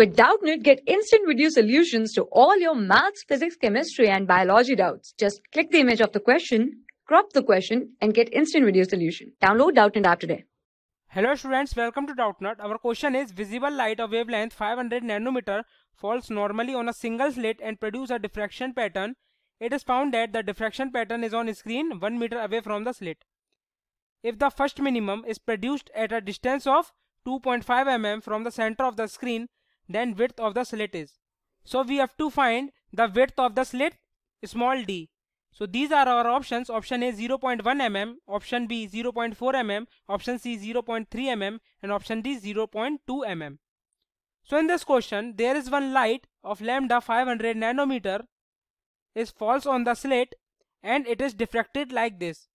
With Doubtnit, get instant video solutions to all your maths, physics, chemistry, and biology doubts. Just click the image of the question, crop the question, and get instant video solution. Download Doubtnit app today. Hello students, welcome to Doubtnut. Our question is visible light of wavelength 500 nanometer falls normally on a single slit and produce a diffraction pattern. It is found that the diffraction pattern is on screen 1 meter away from the slit. If the first minimum is produced at a distance of 2.5 mm from the center of the screen, then width of the slit is. So we have to find the width of the slit small d. So these are our options. Option A 0.1 mm, option B 0.4 mm, option C 0.3 mm and option D 0.2 mm. So in this question there is one light of lambda 500 nanometer is falls on the slit and it is diffracted like this.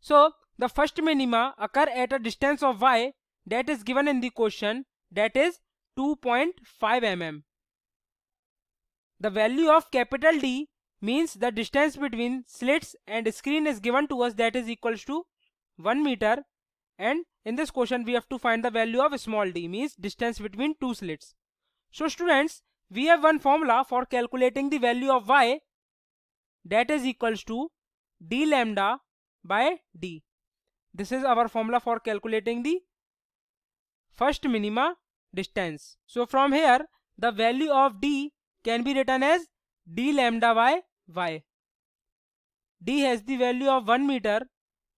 So the first minima occur at a distance of y that is given in the question that is 2.5 mm. The value of capital D means the distance between slits and screen is given to us that is equals to 1 meter and in this question we have to find the value of small d means distance between two slits. So students we have one formula for calculating the value of y that is equals to d lambda by d. This is our formula for calculating the first minima distance. So from here the value of d can be written as d lambda y y. d has the value of 1 meter,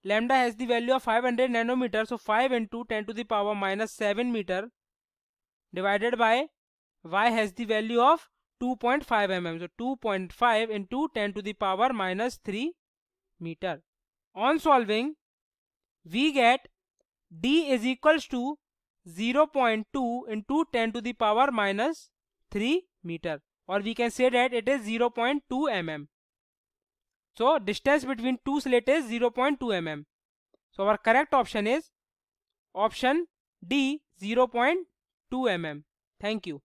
lambda has the value of 500 nanometer. So 5 into 10 to the power minus 7 meter divided by y has the value of 2.5 mm. So 2.5 into 10 to the power minus 3 meter. On solving, we get d is equals to 0.2 into 10 to the power minus 3 meter or we can say that it is 0.2 mm. So distance between two slits is 0.2 mm. So our correct option is option D 0.2 mm. Thank you.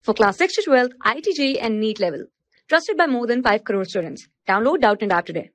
For class 6 to 12, ITG and NEET level. Trusted by more than 5 crore students. Download Doubt and App today.